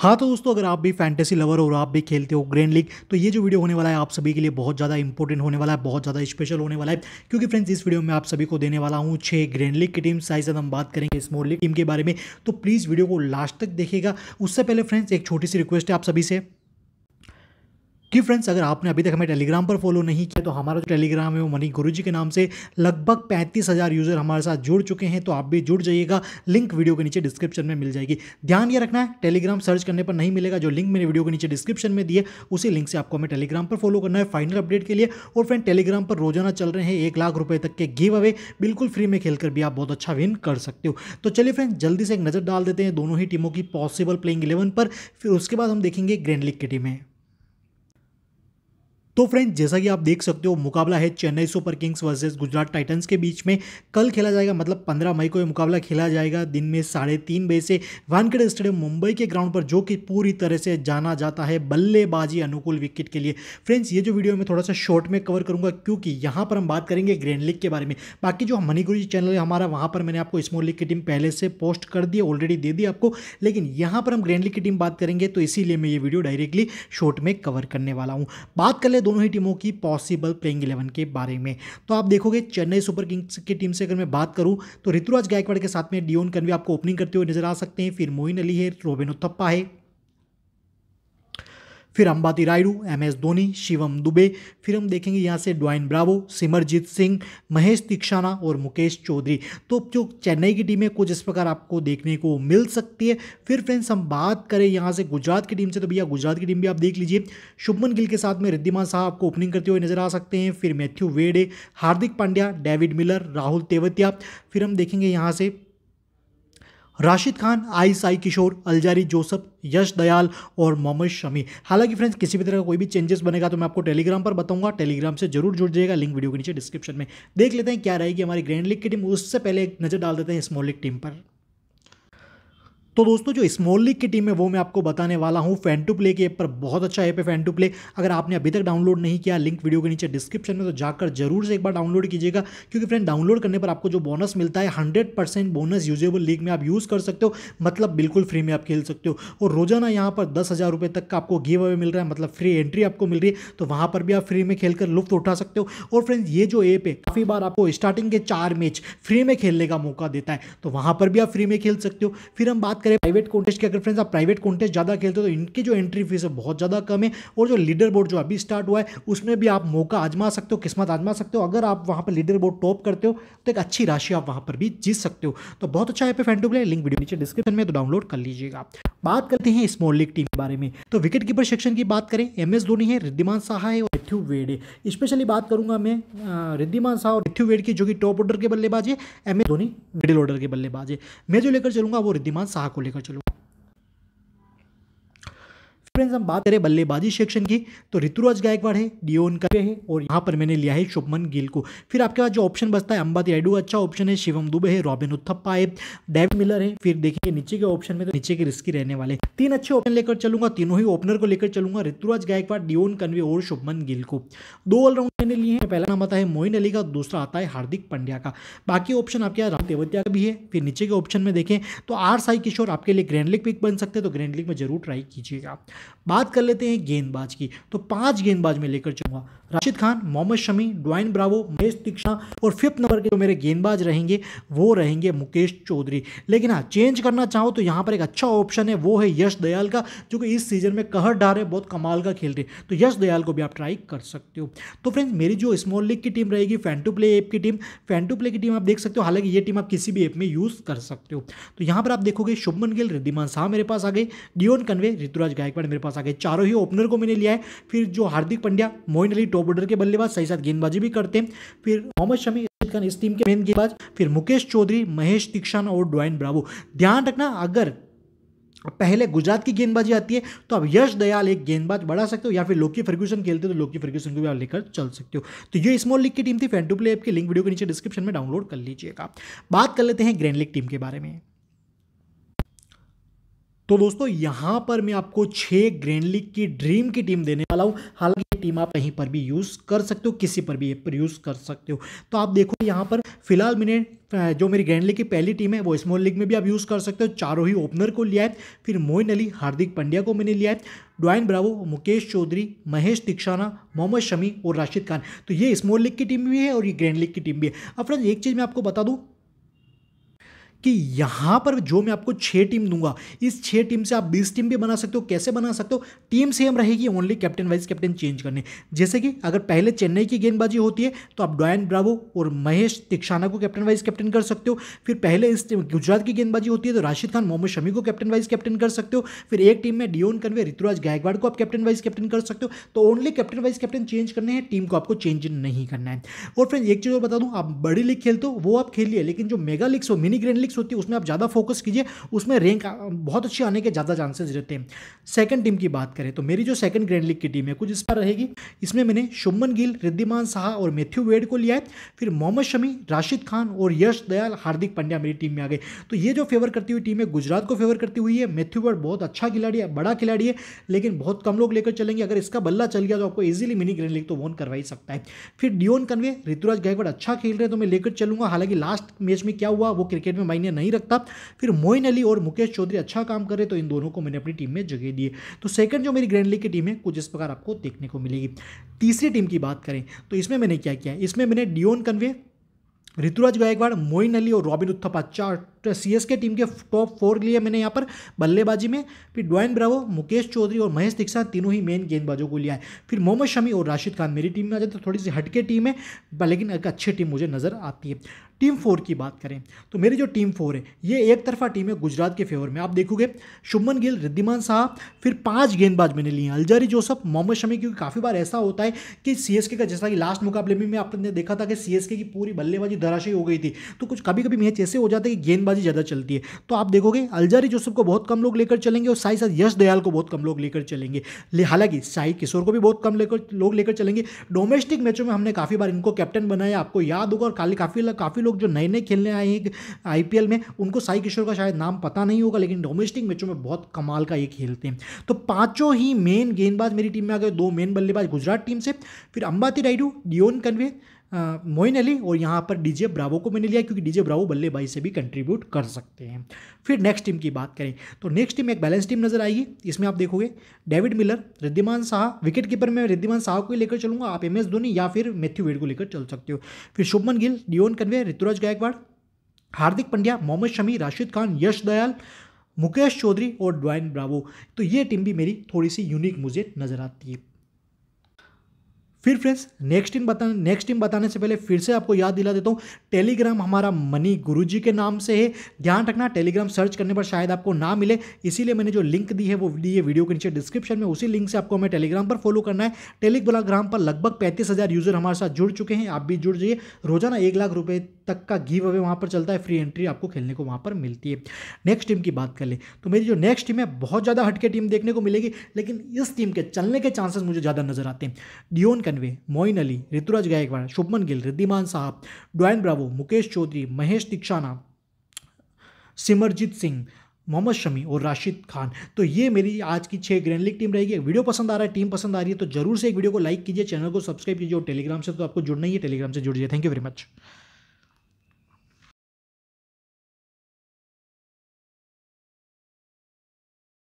हाँ तो दोस्तों अगर आप भी फैंटेसी लवर हो और आप भी खेलते हो ग्रैंड लीग तो ये जो वीडियो होने वाला है आप सभी के लिए बहुत ज़्यादा इंपॉर्टेंट होने वाला है बहुत ज़्यादा स्पेशल होने वाला है क्योंकि फ्रेंड्स इस वीडियो में आप सभी को देने वाला हूँ छः ग्रैंड लीग की टीम साइज हम बात करेंगे स्मॉल लीग टीम के बारे में तो प्लीज़ वीडियो को लास्ट तक देखेगा उससे पहले फ्रेंड्स एक छोटी सी रिक्वेस्ट है आप सभी से कि फ्रेंड्स अगर आपने अभी तक हमें टेलीग्राम पर फॉलो नहीं किया तो हमारा जो टेलीग्राम है वो मनी गुरु जी के नाम से लगभग पैंतीस हज़ार यूज़र हमारे साथ जुड़ चुके हैं तो आप भी जुड़ जाइएगा लिंक वीडियो के नीचे डिस्क्रिप्शन में मिल जाएगी ध्यान ये रखना है टेलीग्राम सर्च करने पर नहीं मिलेगा जो लिंक मैंने वीडियो के नीचे डिस्क्रिप्शन में दिए उसी लिंक से आपको हमें टेलीग्राम पर फॉलो करना है फाइनल अपडेट के लिए और फ्रेंड टेलीग्राम पर रोजाना चल रहे हैं एक लाख रुपये तक के गिव अवे बिल्कुल फ्री में खेलकर भी आप बहुत अच्छा विन कर सकते हो तो चलिए फ्रेंड जल्दी से एक नज़र डाल देते हैं दोनों ही टीमों की पॉसिबल प्लेइंग इलेवन पर फिर उसके बाद हम देखेंगे ग्रैंड लीग की टीमें तो फ्रेंड जैसा कि आप देख सकते हो मुकाबला है Chennai Super Kings versus Gujarat Titans के बीच में कल खेला जाएगा मतलब पंद्रह मई को यह मुकाबला खेला जाएगा दिन में साढ़े तीन बजे से वानखेड़े स्टेडियम मुंबई के ग्राउंड पर जो कि पूरी तरह से जाना जाता है बल्लेबाजी अनुकूल विकेट के लिए फ्रेंड्स ये जो वीडियो मैं थोड़ा सा शॉर्ट में कवर करूंगा क्योंकि यहाँ पर हम बात करेंगे ग्रैंड लीग के बारे में बाकी जो मनीगुरु जी चैनल है हमारा वहाँ पर मैंने आपको स्मॉल लीग की टीम पहले से पोस्ट कर दी ऑलरेडी दे दी आपको लेकिन यहाँ पर हम ग्रैंड लीग की टीम बात करेंगे तो इसीलिए मैं ये वीडियो डायरेक्टली शॉर्ट में कवर करने वाला हूँ बात कर ले दोनों ही टीमों की पॉसिबल प्लेइंग इलेवन के बारे में तो आप देखोगे चेन्नई सुपर किंग्स की टीम से अगर मैं बात करूं तो ऋतुराज गायकवाड़ के साथ में डिओन कन्वी आपको ओपनिंग करते हुए नजर आ सकते हैं फिर मोइन अली है रोबिन उत्थप्पा है फिर अंबाती रायडू एम एस धोनी शिवम दुबे फिर हम देखेंगे यहाँ से ड्वाइन ब्रावो सिमरजीत सिंह महेश दीक्षाना और मुकेश चौधरी तो जो चेन्नई की टीम है कुछ इस प्रकार आपको देखने को मिल सकती है फिर फ्रेंड्स हम बात करें यहाँ से गुजरात की टीम से तो भैया गुजरात की टीम भी आप देख लीजिए शुभमन गिल के साथ में रिद्धिमान शाह आपको ओपनिंग करते हुए नजर आ सकते हैं फिर Matthew Wade Hardik Pandya David Miller Rahul Tewatia फिर हम देखेंगे यहाँ से Rashid Khan R Sai Kishore Alzarri Joseph Yash Dayal और मोहम्मद शमी हालांकि फ्रेंड्स किसी भी तरह का कोई भी चेंजेस बनेगा तो मैं आपको टेलीग्राम पर बताऊंगा टेलीग्राम से जरूर जुड़ जाएगा लिंक वीडियो के नीचे डिस्क्रिप्शन में देख लेते हैं क्या रहेगी हमारी ग्रैंड लीग की टीम उससे पहले एक नज़र डाल देते हैं स्मॉल लीग टीम पर तो दोस्तों जो स्मॉल लीग की टीम है वो मैं आपको बताने वाला हूँ फैन टू प्ले की ऐप पर बहुत अच्छा ऐप है फैन टू प्ले अगर आपने अभी तक डाउनलोड नहीं किया लिंक वीडियो के नीचे डिस्क्रिप्शन में तो जाकर जरूर से एक बार डाउनलोड कीजिएगा क्योंकि फ्रेंड डाउनलोड करने पर आपको जो बोनस मिलता है hundred percent bonus usable league में आप यूज़ कर सकते हो मतलब बिल्कुल फ्री में आप खेल सकते हो और रोजाना यहाँ पर दस हज़ार रुपये तक का आपको गिव अवे मिल रहा है मतलब फ्री एंट्री आपको मिल रही है तो वहाँ पर भी आप फ्री में खेलकर लुफ्त उठा सकते हो और फ्रेंड्स ये जो ऐप है काफ़ी बार आपको स्टार्टिंग के चार मैच फ्री में खेलने का मौका देता है तो वहाँ पर भी आप फ्री में खेल सकते हो फिर हम बात करें प्राइवेट कॉन्टेस्ट की अगर फ्रेंड्स आप प्राइवेट कॉन्टेस्ट ज़्यादा खेलते हो तो इनकी जो एंट्री फीस है बहुत ज़्यादा कम है और जो लीडर बोर्ड जो अभी स्टार्ट हुआ है उसमें भी आप मौका आजमा सकते हो किस्मत आजमा सकते हो अगर आप वहां पर लीडर बोर्ड टॉप करते हो तो एक अच्छी राशि आप वहां पर भी जीत सकते हो तो बहुत अच्छा ऐप है टू प्ले लिंक वीडियो नीचे डिस्क्रिप्शन में तो डाउनलोड कर लीजिएगा बात करते हैं स्मॉल लीग टीम के बारे में तो विकेट कीपर सेक्शन की बात करें एम एस धोनी है रिद्धिमान साहा है और रिथ्यू वेड है स्पेशली बात करूंगा मैं रिद्धिमान साहा और रिथ्यू वेड की जो कि टॉप ऑर्डर के बल्लेबाज है M S Dhoni middle order के बल्लेबाज है मैं जो लेकर चलूंगा वो रिद्धिमान साहा को को लेकर चलो फ्रेंड्स हम बात करें बल्लेबाजी सेक्शन की तो ऋतुराज गायकवाड़ है डीओन का है और यहाँ पर मैंने लिया है शुभमन गिल को फिर आपके पास जो ऑप्शन बचता है अंबाती रेडू अच्छा ऑप्शन है शिवम दुबे है रॉबिन उत्थप्पा है डेविड मिलर है फिर देखिए नीचे के ऑप्शन में तो नीचे के रिस्की रहने वाले तीन अच्छे ऑप्शन लेकर चलूंगा तीनों ही ओपनर को लेकर चलूंगा ऋतुराज गायकवाड़ डीओन कन्वे और शुभमन गिल को दो ऑलराउंड मैंने लिए हैं पहला नाम आता है मोइन अली का दूसरा आता है हार्दिक पंड्या का बाकी ऑप्शन आपके यहाँ राहुल का भी है फिर नीचे के ऑप्शन में देखें तो आर साई किशोर आपके लिए ग्रैंड लीग पिक बन सकते हैं तो ग्रैंड लीग में जरूर ट्राई कीजिएगा बात कर लेते हैं गेंदबाज की तो पांच गेंदबाज में लेकर चलूंगा राशिद खान मोहम्मद शमी ड्वाइन ब्रावो महेश दीक्षा और फिफ्थ नंबर के जो मेरे गेंदबाज रहेंगे वो रहेंगे मुकेश चौधरी लेकिन हाँ चेंज करना चाहो तो यहाँ पर एक अच्छा ऑप्शन है वो है यश दयाल का जो कि इस सीजन में कहर डा रहे बहुत कमाल का खेल रहे तो यश दयाल को भी आप ट्राई कर सकते हो तो फ्रेंड्स मेरी जो स्मॉल लीग की टीम रहेगी फैन टू प्ले ऐप की टीम फैन टू प्ले की टीम आप देख सकते हो हालांकि ये टीम आप किसी भी ऐप में यूज़ कर सकते हो तो यहाँ पर आप देखोगे शुभमन गिल रिद्धिमान शाह मेरे पास आ गए डिओन कन्वे ऋतुराज गायकवाड़ मेरे मेरे पास आ गए चारों ही ओपनर को मैंने लिया है फिर जो हार्दिक पंड्या मोइन अली टॉप ऑर्डर के बल्लेबाज सही साथ गेंदबाजी भी करते हैं फिर मोहम्मद शमी खान इस टीम के मेन गेंदबाज फिर मुकेश चौधरी महेश दीक्षान और डोइन ब्रावो ध्यान रखना अगर पहले गुजरात की गेंदबाजी आती है तो आप यश दयाल एक गेंदबाज बढ़ा सकते हो या फिर लोकी फर्ग्यूसन खेलते हो तो लोकी फर्ग्यूसन को भी आप लेकर चल सकते हो तो ये स्मॉल लीग की टीम थी फैन टू प्ले ऐप की लिंक वीडियो के नीचे डिस्क्रिप्शन में डाउनलोड कर लीजिएगा बात कर लेते हैं ग्रैंड लीग टीम के बारे में तो दोस्तों यहाँ पर मैं आपको छः ग्रैंड लीग की ड्रीम की टीम देने वाला हूँ हालांकि ये टीम आप कहीं पर भी यूज़ कर सकते हो किसी पर भी पर यूज़ कर सकते हो तो आप देखो यहाँ पर फिलहाल मैंने जो मेरी ग्रैंड लीग की पहली टीम है वो स्मॉल लीग में भी आप यूज़ कर सकते हो चारों ही ओपनर को लिया है फिर मोइन अली हार्दिक पांड्या को मैंने लिया है डॉयन ब्रावो मुकेश चौधरी महेश तिक्षाना मोहम्मद शमी और राशिद खान तो ये स्मॉल लीग की टीम भी है और ये ग्रैंड लीग की टीम भी है अब फ्रेंड एक चीज़ मैं आपको बता दूँ कि यहां पर जो मैं आपको छह टीम दूंगा इस छह टीम से आप बीस टीम भी बना सकते हो कैसे बना सकते हो टीम सेम रहेगी only captain vice captain change करने जैसे कि अगर पहले चेन्नई की गेंदबाजी होती है तो आप डॉयन ब्रावो और महेश तिक्षाना को कैप्टन वाइज कैप्टन कर सकते हो फिर पहले इस गुजरात की गेंदबाजी होती है तो राशिद खान मोहम्मद शमी को कैप्टन वाइज कैप्टन कर सकते हो फिर एक टीम में डिओन कन्वे ऋतुराज गायकवाड़ को आप कैप्टन वाइज कैप्टन कर सकते हो तो only captain vice captain change करने हैं टीम को आपको चेंज नहीं करना है और फ्रेंड एक चीज़ और बता दूँ आप बड़ी लीग खेलते हो वो आप खेलिए लेकिन जो मेगा लीग्स हो मिनी ग्रैंड लीग फिजिक्स होती है उसमें आप ज़्यादा फोकस कीजिए उसमें रैंक बहुत अच्छी आने के ज़्यादा चांसेस रहते हैं सेकंड टीम की बात करें तो मेरी जो सेकंड ग्रैंड लीग की टीम है कुछ इस पर रहेगी इसमें मैंने शुभमन गिल रिद्धिमान शाह और मैथ्यू वेड को लिया है फिर मोहम्मद शमी राशिद खान और यश दयाल हार्दिक पंड्या मेरी टीम में आ गए तो ये जो फेवर करती हुई टीम है गुजरात को फेवर करती हुई है मैथ्यू वर्ड बहुत अच्छा खिलाड़ी है बड़ा खिलाड़ी है लेकिन बहुत कम लोग लेकर चलेंगे अगर इसका बल्ला चल गया तो आपको ईजिली मिनी ग्रैंड लीग तो वोन करवा ही सकता है फिर डियोन कन्वे ऋतुराज गायकवाड़ अच्छा खेल रहे हैं तो मैं लेकर चलूंगा हालांकि लास्ट मैच में क्या हुआ वो क्रिकेट में मायने नहीं रखता फिर मोइन अली और मुकेश चौधरी अच्छा काम करे तो इन दोनों को मैंने अपनी टीम में जगह दिए तो सेकंड जो मेरी ग्रैंड लीग की टीम है कुछ इस प्रकार आपको देखने को मिलेगी तीसरी टीम की बात करें तो इसमें मैंने क्या किया इसमें मैंने डियोन कन्वे ऋतुराज गायकवाड़ मोइन अली और रॉबिन उत्थपा चार तो के टीम के टॉप फोर के लिए मैंने यहाँ पर बल्लेबाजी में फिर ड्वाइन ब्रावो मुकेश चौधरी और महेश दीक्षा तीनों ही मेन गेंदबाजों को लिया है फिर मोहम्मद शमी और राशिद खान मेरी टीम में आ जाते तो थोड़ी सी हटके टीम है लेकिन एक अच्छी टीम मुझे नज़र आती है टीम फोर की बात करें तो मेरी जो टीम फोर है ये एक तरफा टीम है गुजरात के फेवर में आप देखोगे शुभमन गिल रिद्धिमान साहब फिर पांच गेंदबाज मैंने लिए अलजारी जोसफ मोहम्मद शमी क्योंकि काफ़ी बार ऐसा होता है कि सीएसके का जैसा कि लास्ट मुकाबले में आपने देखा था कि सीएसके की पूरी बल्लेबाजी धराशी हो गई थी तो कुछ कभी कभी मैच ऐसे हो जाते हैं कि गेंदबाज गेंदबाजी ज़्यादा चलती है तो आप देखोगे अलजारी जोसफ को बहुत कम लोग लेकर चलेंगे और साथ साथ यश दयाल को बहुत कम लोग लेकर चलेंगे हालांकि साई किशोर को भी बहुत कम लेकर लोग लेकर चलेंगे डोमेस्टिक मैचों में हमने काफ़ी बार इनको कैप्टन बनाया आपको याद होगा और काली काफ़ी काफ़ी लोग जो नए नए खेलने आए हैं आई में उनको साई किशोर का शायद नाम पता नहीं होगा लेकिन डोमेस्टिक मैचों में बहुत कमाल का ये खेलते हैं तो पाँचों ही मेन गेंदबाज मेरी टीम में आ गए दो मेन बल्लेबाज गुजरात टीम से फिर अंबाती राइडू डिओन कन्वे मोइन अली और यहाँ पर डीजे ब्रावो को मैंने लिया क्योंकि डीजे ब्रावो बल्लेबाजी से भी कंट्रीब्यूट कर सकते हैं फिर नेक्स्ट टीम की बात करें तो नेक्स्ट टीम एक बैलेंस टीम नजर आएगी इसमें आप देखोगे David Miller Wriddhiman Saha wicket keeper में रिद्धिमान शाह को लेकर चलूंगा आप एम एस धोनी या फिर मैथ्यू वेड को लेकर चल सकते हो फिर शुभमन गिल डिओन कन्वे ऋतुराज गायकवाड़ हार्दिक पंड्या मोहम्मद शमी राशिद खान यश दयाल मुकेश चौधरी और ड्वाइन ब्रावो तो ये टीम भी मेरी थोड़ी सी यूनिक मुझे नज़र आती है फिर फ्रेंड्स नेक्स्ट टीम बताने नेक्स्ट टीम बताने से पहले फिर से आपको याद दिला देता हूँ टेलीग्राम हमारा मनी गुरुजी के नाम से है ध्यान रखना टेलीग्राम सर्च करने पर शायद आपको ना मिले इसीलिए मैंने जो लिंक दी है वो दी है वीडियो के नीचे डिस्क्रिप्शन में उसी लिंक से आपको हमें टेलीग्राम पर फॉलो करना है टेलीग्राम पर लगभग पैंतीस यूज़र हमारे साथ जुड़ चुके हैं आप भी जुड़ जाइए रोजाना एक लाख रुपये तक का गिव अवे वहाँ पर चलता है फ्री एंट्री आपको खेलने को वहाँ पर मिलती है नेक्स्ट टीम की बात कर ले तो मेरी जो नेक्स्ट टीम है बहुत ज़्यादा हटके टीम देखने को मिलेगी लेकिन इस टीम के चलने के चांसेस मुझे ज़्यादा नजर आते हैं डियोन कन्वे मोइन अली ऋतुराज गायकवाड़ शुभमन गिल रिद्धिमान साहब डॉयन ब्रावो मुकेश चौधरी महेश दीक्षाना सिमरजीत सिंह मोहम्मद शमी और राशिद खान तो ये मेरी आज की छह ग्रैंड लीग टीम रहेगी वीडियो पसंद आ रहा है टीम पसंद आ रही है तो जरूर से एक वीडियो को लाइक कीजिए चैनल को सब्सक्राइब कीजिए और टेलीग्राम से तो आपको जुड़ना ही है टेलीग्राम से जुड़ जाइए थैंक यू वेरी मच